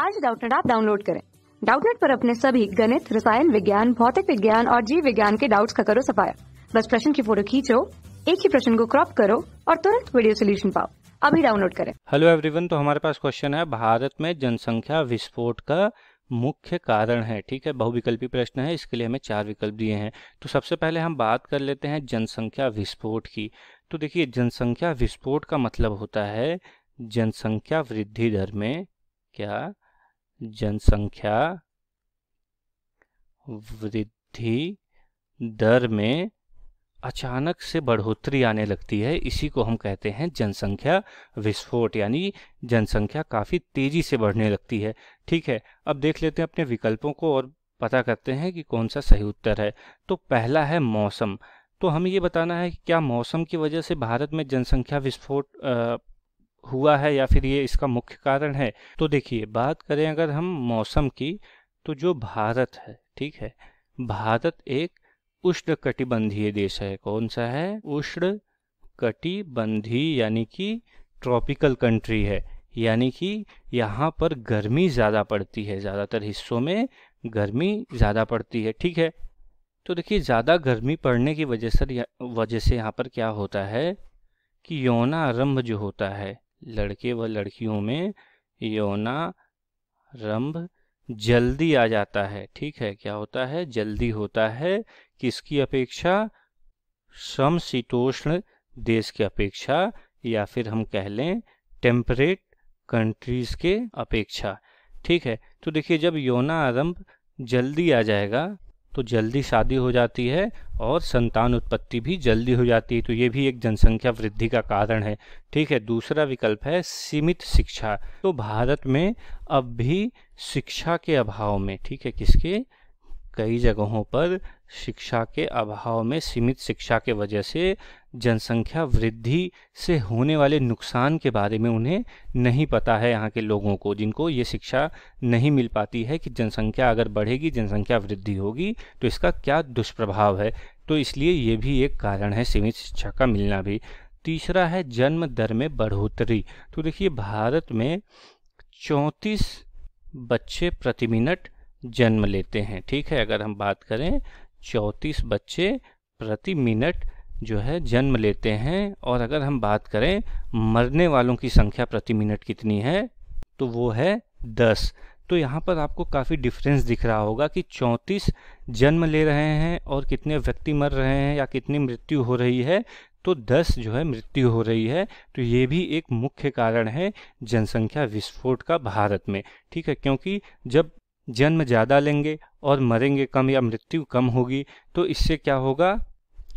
आज डाउटनेट आप डाउनलोड करें डाउटनेट पर अपने सभी गणित रसायन विज्ञान भौतिक विज्ञान और जीव विज्ञान के डाउट्स का करो सफाया बस प्रश्न की फोटो खींचो एक ही प्रश्न को क्रॉप करो और तुरंत वीडियो सोल्यूशन पाओ अभी डाउनलोड करें हेलो एवरीवन तो हमारे पास क्वेश्चन है भारत में जनसंख्या विस्फोट का मुख्य कारण है ठीक है बहुविकल्पी प्रश्न है इसके लिए हमें चार विकल्प दिए हैं तो सबसे पहले हम बात कर लेते हैं जनसंख्या विस्फोट की तो देखिए जनसंख्या विस्फोट का मतलब होता है जनसंख्या वृद्धि दर में क्या जनसंख्या वृद्धि दर में अचानक से बढ़ोतरी आने लगती है इसी को हम कहते हैं जनसंख्या विस्फोट यानी जनसंख्या काफ़ी तेज़ी से बढ़ने लगती है ठीक है अब देख लेते हैं अपने विकल्पों को और पता करते हैं कि कौन सा सही उत्तर है तो पहला है मौसम तो हमें ये बताना है कि क्या मौसम की वजह से भारत में जनसंख्या विस्फोट हुआ है या फिर ये इसका मुख्य कारण है तो देखिए बात करें अगर हम मौसम की तो जो भारत है ठीक है भारत एक उष्ण कटिबंधीय देश है कौन सा है उष्ण कटिबंधीय यानी कि ट्रॉपिकल कंट्री है यानी कि यहाँ पर गर्मी ज़्यादा पड़ती है ज़्यादातर हिस्सों में गर्मी ज़्यादा पड़ती है ठीक है तो देखिए ज़्यादा गर्मी पड़ने की वजह से वजह से यहाँ पर क्या होता है कि यौना आरंभ जो होता है लड़के व लड़कियों में यौना रंभ जल्दी आ जाता है ठीक है क्या होता है जल्दी होता है किसकी अपेक्षा सम शीतोष्ण देश की अपेक्षा या फिर हम कह लें टेम्परेट कंट्रीज के अपेक्षा ठीक है तो देखिए जब यौना आरंभ जल्दी आ जाएगा तो जल्दी शादी हो जाती है और संतान उत्पत्ति भी जल्दी हो जाती है तो ये भी एक जनसंख्या वृद्धि का कारण है ठीक है दूसरा विकल्प है सीमित शिक्षा तो भारत में अब भी शिक्षा के अभाव में ठीक है किसके कई जगहों पर शिक्षा के अभाव में सीमित शिक्षा के वजह से जनसंख्या वृद्धि से होने वाले नुकसान के बारे में उन्हें नहीं पता है यहाँ के लोगों को जिनको ये शिक्षा नहीं मिल पाती है कि जनसंख्या अगर बढ़ेगी जनसंख्या वृद्धि होगी तो इसका क्या दुष्प्रभाव है तो इसलिए ये भी एक कारण है सीमित शिक्षा का मिलना भी तीसरा है जन्म दर में बढ़ोतरी तो देखिए भारत में चौंतीस बच्चे प्रति मिनट जन्म लेते हैं ठीक है अगर हम बात करें चौंतीस बच्चे प्रति मिनट जो है जन्म लेते हैं और अगर हम बात करें मरने वालों की संख्या प्रति मिनट कितनी है तो वो है दस तो यहाँ पर आपको काफ़ी डिफरेंस दिख रहा होगा कि 34 जन्म ले रहे हैं और कितने व्यक्ति मर रहे हैं या कितनी मृत्यु हो रही है तो 10 जो है मृत्यु हो रही है तो ये भी एक मुख्य कारण है जनसंख्या विस्फोट का भारत में ठीक है क्योंकि जब जन्म ज़्यादा लेंगे और मरेंगे कम या मृत्यु कम होगी तो इससे क्या होगा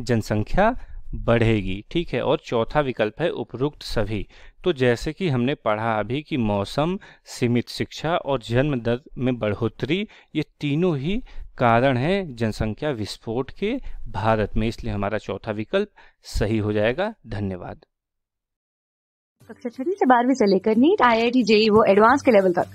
जनसंख्या बढ़ेगी ठीक है और चौथा विकल्प है उपरोक्त सभी तो जैसे कि हमने पढ़ा अभी कि मौसम सीमित शिक्षा और जन्म दर में बढ़ोतरी ये तीनों ही कारण हैं जनसंख्या विस्फोट के भारत में इसलिए हमारा चौथा विकल्प सही हो जाएगा धन्यवाद कक्षा छठी से बारहवीं से लेकर NEET I I T JEE वो एडवांस के लेवल तक